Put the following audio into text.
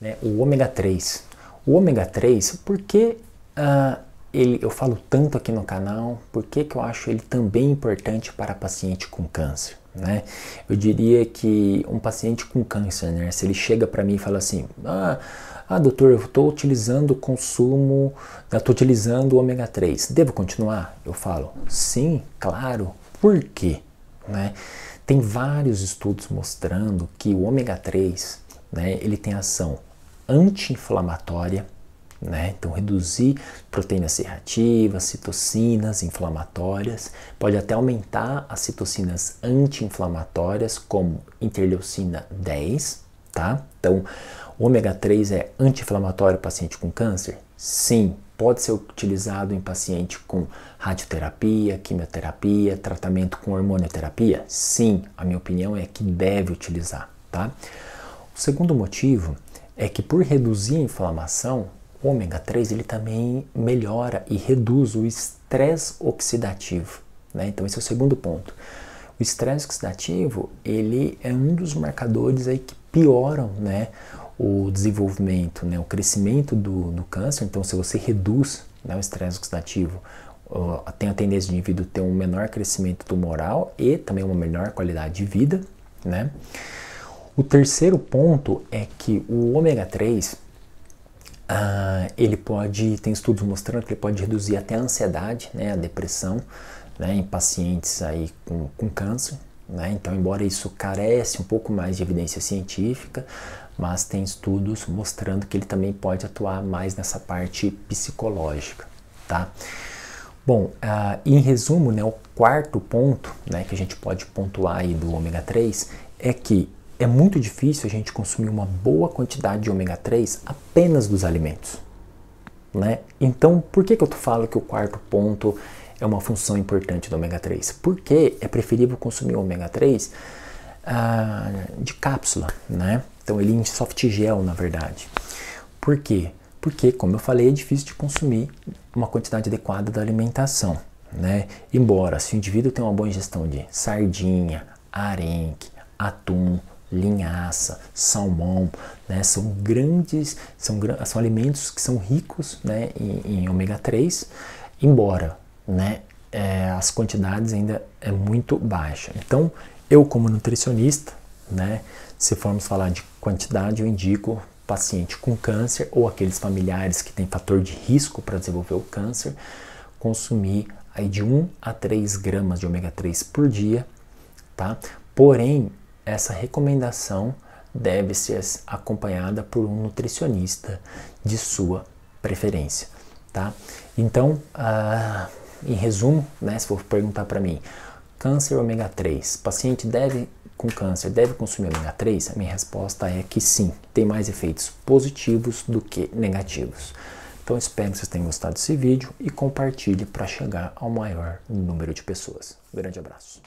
né, o ômega 3. O ômega 3, por que uh, ele, eu falo tanto aqui no canal, por que, que eu acho ele também importante para paciente com câncer? Né? Eu diria que um paciente com câncer, né, se ele chega para mim e fala assim, ah, ah doutor, eu estou utilizando o consumo, estou utilizando o ômega 3, devo continuar? Eu falo, sim, claro, por quê? Né? Tem vários estudos mostrando que o ômega 3 né, ele tem ação anti-inflamatória, né? Então, reduzir proteínas serrativas, citocinas inflamatórias, pode até aumentar as citocinas anti-inflamatórias, como interleucina 10, tá? Então, ômega 3 é anti-inflamatório para paciente com câncer? Sim, pode ser utilizado em paciente com radioterapia, quimioterapia, tratamento com hormonioterapia? Sim, a minha opinião é que deve utilizar, tá? O segundo motivo é que por reduzir a inflamação, o ômega 3 ele também melhora e reduz o estresse oxidativo. Né? Então esse é o segundo ponto. O estresse oxidativo ele é um dos marcadores aí que pioram né, o desenvolvimento, né, o crescimento do, do câncer. Então se você reduz né, o estresse oxidativo, uh, tem a tendência de indivíduo ter um menor crescimento tumoral e também uma melhor qualidade de vida. Né? O terceiro ponto é que o ômega 3 ah, ele pode, tem estudos mostrando que ele pode reduzir até a ansiedade, né, a depressão, né, em pacientes aí com, com câncer. Né? Então, embora isso carece um pouco mais de evidência científica, mas tem estudos mostrando que ele também pode atuar mais nessa parte psicológica, tá? Bom, ah, em resumo, né, o quarto ponto né, que a gente pode pontuar aí do ômega 3 é que é muito difícil a gente consumir uma boa quantidade de ômega 3 apenas dos alimentos. Né? Então, por que, que eu falo que o quarto ponto é uma função importante do ômega 3? Porque é preferível consumir o ômega 3 ah, de cápsula, né? Então, ele em soft gel, na verdade. Por quê? Porque, como eu falei, é difícil de consumir uma quantidade adequada da alimentação. Né? Embora, se o indivíduo tem uma boa ingestão de sardinha, arenque, atum, linhaça, salmão, né? São grandes, são, são alimentos que são ricos, né? Em, em ômega 3, embora, né? É, as quantidades ainda é muito baixa. Então, eu como nutricionista, né? Se formos falar de quantidade, eu indico paciente com câncer ou aqueles familiares que têm fator de risco para desenvolver o câncer, consumir aí de 1 a 3 gramas de ômega 3 por dia, tá? Porém, essa recomendação deve ser acompanhada por um nutricionista de sua preferência, tá? Então, ah, em resumo, né, se for perguntar para mim, câncer ômega 3, paciente deve com câncer deve consumir ômega 3? A minha resposta é que sim, tem mais efeitos positivos do que negativos. Então espero que vocês tenham gostado desse vídeo e compartilhe para chegar ao maior número de pessoas. Um grande abraço.